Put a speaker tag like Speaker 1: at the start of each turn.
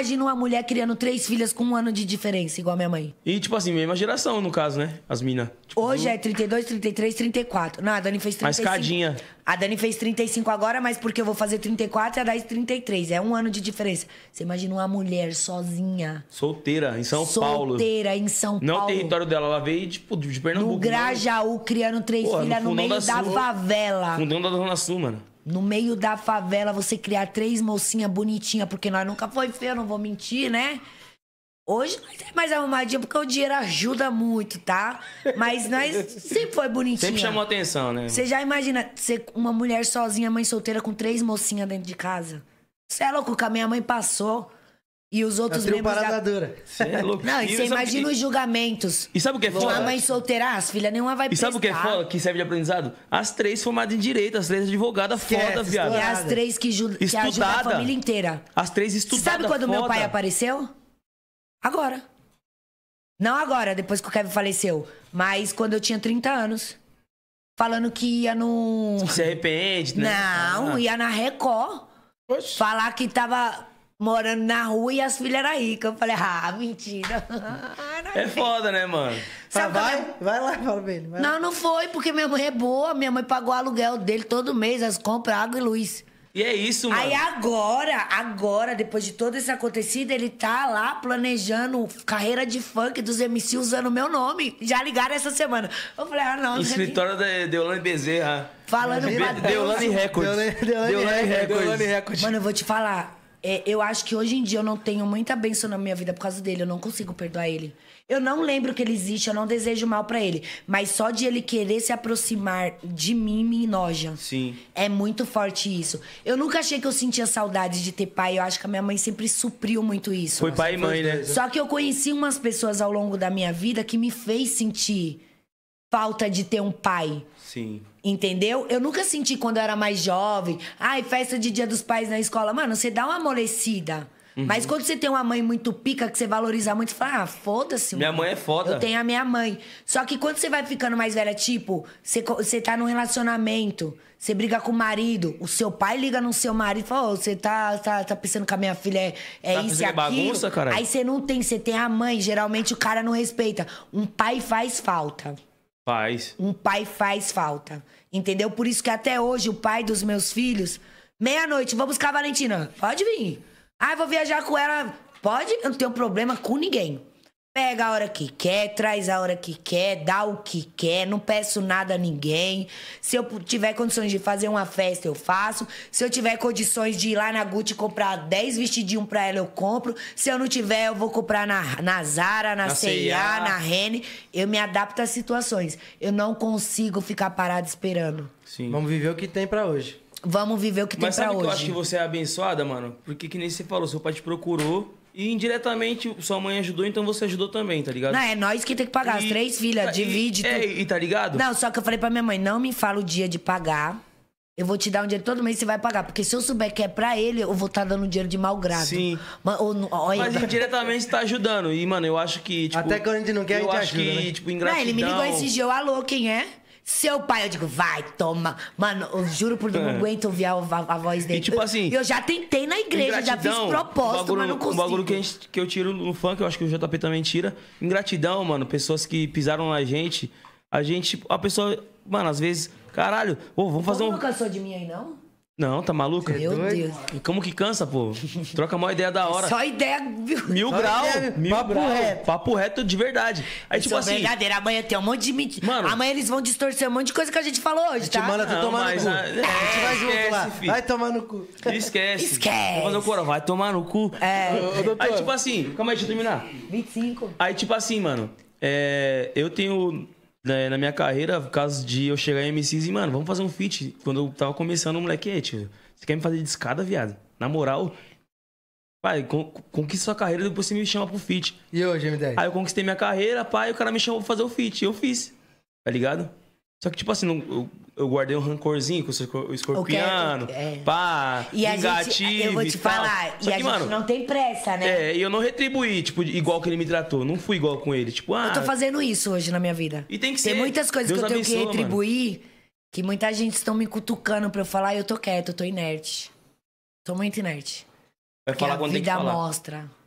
Speaker 1: imagino uma mulher criando três filhas com um ano de diferença, igual a minha mãe.
Speaker 2: E, tipo assim, mesma geração, no caso, né? As minas.
Speaker 1: Tipo, Hoje é 32, 33, 34. Não, a Dani fez 35. Mais cadinha. A Dani fez 35 agora, mas porque eu vou fazer 34 e a Dani 33. É um ano de diferença. Você imagina uma mulher sozinha.
Speaker 2: Solteira, em São Solteira, Paulo. Solteira,
Speaker 1: em São Paulo. Não o território
Speaker 2: dela. Ela veio, tipo, de Pernambuco. No Grajaú,
Speaker 1: criando três filhas no, no meio da, da favela.
Speaker 2: Fundão da Zona Sul, mano.
Speaker 1: No meio da favela, você criar três mocinhas bonitinhas, porque nós nunca foi feio, não vou mentir, né? Hoje nós é mais arrumadinha porque o dinheiro ajuda muito, tá? Mas nós sempre foi bonitinha. Sempre chamou atenção, né? Você já imagina ser uma mulher sozinha, mãe solteira, com três mocinhas dentro de casa? Você é louco que a minha mãe passou. E os outros eu membros. Da...
Speaker 2: dura. é louco. Não, e você imagina que... os
Speaker 1: julgamentos.
Speaker 2: E sabe o que é foda? Uma mãe
Speaker 1: solteira, as filhas nenhuma vai prestar. E sabe o que é foda,
Speaker 2: que serve de aprendizado? As três formadas em direito, as três advogadas, foda, viado. E as três
Speaker 1: que, ju... que ajudam a família inteira.
Speaker 2: As três estudadas, Sabe quando foda. meu pai
Speaker 1: apareceu? Agora. Não agora, depois que o Kevin faleceu. Mas quando eu tinha 30 anos. Falando que ia no... Se
Speaker 2: arrepende, né? Não, ah.
Speaker 1: ia na Record. Poxa. Falar que tava morando na rua e as filhas eram ricas. Eu falei, ah, mentira.
Speaker 2: é foda, né, mano?
Speaker 1: Sabe ah, vai, vai lá, fala pra ele. Não, lá. não foi, porque minha mãe é boa. Minha mãe pagou o aluguel dele todo mês, as compras, água e luz. E é isso, mano. Aí agora, agora, depois de todo esse acontecido, ele tá lá planejando carreira de funk dos MC usando o meu nome. Já ligaram essa semana. Eu falei, ah, não. É Escritório
Speaker 2: da de Deolane Bezerra. Falando pra Deolane Records. Deolane, Deolane, Deolane Records. Records.
Speaker 1: Mano, eu vou te falar. É, eu acho que hoje em dia eu não tenho muita bênção na minha vida por causa dele. Eu não consigo perdoar ele. Eu não lembro que ele existe, eu não desejo mal para ele. Mas só de ele querer se aproximar de mim me enoja. Sim. É muito forte isso. Eu nunca achei que eu sentia saudade de ter pai. Eu acho que a minha mãe sempre supriu muito isso. Foi pai e mãe, né? Só que eu conheci umas pessoas ao longo da minha vida que me fez sentir falta de ter um pai. Sim. Entendeu? Eu nunca senti quando eu era mais jovem. Ai, festa de Dia dos Pais na escola. Mano, você dá uma amolecida. Uhum. Mas quando você tem uma mãe muito pica, que você valoriza muito, você fala, ah, foda-se. Minha mãe é foda. Eu tenho a minha mãe. Só que quando você vai ficando mais velha, tipo, você, você tá num relacionamento, você briga com o marido, o seu pai liga no seu marido e fala, oh, você tá, tá, tá pensando que a minha filha é, é tá isso e é aquilo. Bagunça, Aí você não tem, você tem a mãe. Geralmente o cara não respeita. Um pai faz falta. Faz. Um pai faz falta. Entendeu? Por isso que até hoje o pai dos meus filhos, meia-noite, vou buscar a Valentina. Pode vir. Ah, vou viajar com ela. Pode, eu não tenho problema com ninguém. Pega a hora que quer, traz a hora que quer, dá o que quer, não peço nada a ninguém. Se eu tiver condições de fazer uma festa, eu faço. Se eu tiver condições de ir lá na Gucci comprar 10 vestidinhos pra ela, eu compro. Se eu não tiver, eu vou comprar na, na Zara, na, CIA, na Rene. Eu me adapto às situações. Eu não consigo ficar parado esperando. Sim. Vamos viver o que tem para hoje. Vamos viver o que Mas tem para hoje. Mas eu acho que
Speaker 2: você é abençoada, mano? Porque que nem você falou, seu pai te procurou e indiretamente sua mãe ajudou, então você ajudou também, tá ligado? Não, é
Speaker 1: nós que tem que pagar. E, as três filhas, tá, divide. E, tu... é,
Speaker 2: e tá ligado? Não,
Speaker 1: só que eu falei pra minha mãe: não me fala o dia de pagar. Eu vou te dar um dinheiro todo mês, você vai pagar. Porque se eu souber que é pra ele, eu vou estar tá dando dinheiro de mau grado. Sim. Mas, ou, olha, Mas
Speaker 2: indiretamente você tá ajudando. E, mano, eu acho que, tipo... Até quando a gente não quer, eu a gente acho ajuda, que, né? tipo, engraçado. Não, ele me ligou esse dia,
Speaker 1: eu, alô, quem é? Seu pai, eu digo, vai, toma. Mano, eu juro por Deus, não é. aguento ouvir a, a, a voz dele. E tipo assim. Eu, eu já tentei na igreja, já fiz propósito, bagulho, mas não consigo. O bagulho que,
Speaker 2: gente, que eu tiro no funk, eu acho que o JP também tira. Ingratidão, mano. Pessoas que pisaram na gente. A gente. A pessoa. Mano, às vezes. Caralho, oh, vamos fazer Como um. Não
Speaker 1: cansou de mim aí, não?
Speaker 2: Não, tá maluco? É Meu Deus. E como que cansa, pô? Troca a maior ideia da hora. Só ideia,
Speaker 1: viu? Mil Só grau, mil papo grau. reto. Papo reto de verdade. Aí, tipo é assim. verdadeira. Amanhã tem um monte de mentira. Mano. Amanhã eles vão distorcer um monte de coisa que a gente falou hoje, tá? Te manda tu tomar no cu. A, é, a gente vai junto esquece, lá. Filho. Vai tomar no cu. Esquece. Esquece.
Speaker 2: Vou fazer o Vai tomar no cu. É. Ô, aí, tipo assim. Calma aí, deixa eu terminar. 25. Aí, tipo assim, mano. É, eu tenho né, na minha carreira, causa de eu chegar em MCs e, mano, vamos fazer um feat. Quando eu tava começando, o moleque, tio, você quer me fazer de escada, viado? Na moral, pai, conquista sua carreira, depois você me chama pro feat. E hoje, M10? Aí eu conquistei minha carreira, pai, o cara me chamou pra fazer o feat. Eu fiz, tá ligado? Só que, tipo assim, não, eu, eu, guardei um rancorzinho com o é escorpião. okay, é.
Speaker 1: pá,
Speaker 2: e vingativo. eu vou te falar, e que, a gente mano, não
Speaker 1: tem pressa, né?
Speaker 2: É, e eu não retribuí, tipo, igual que ele me tratou. Não fui igual com ele. Tipo, ah. Eu tô fazendo
Speaker 1: isso hoje na minha vida. E tem que ser. Tem muitas coisas Deus que eu tenho abençoa, que retribuir mano. que muita gente estão me cutucando pra eu falar e eu tô quieto, eu tô inerte. Tô muito inerte.
Speaker 2: Vai Porque falar a quando vida tem que falar.
Speaker 1: mostra.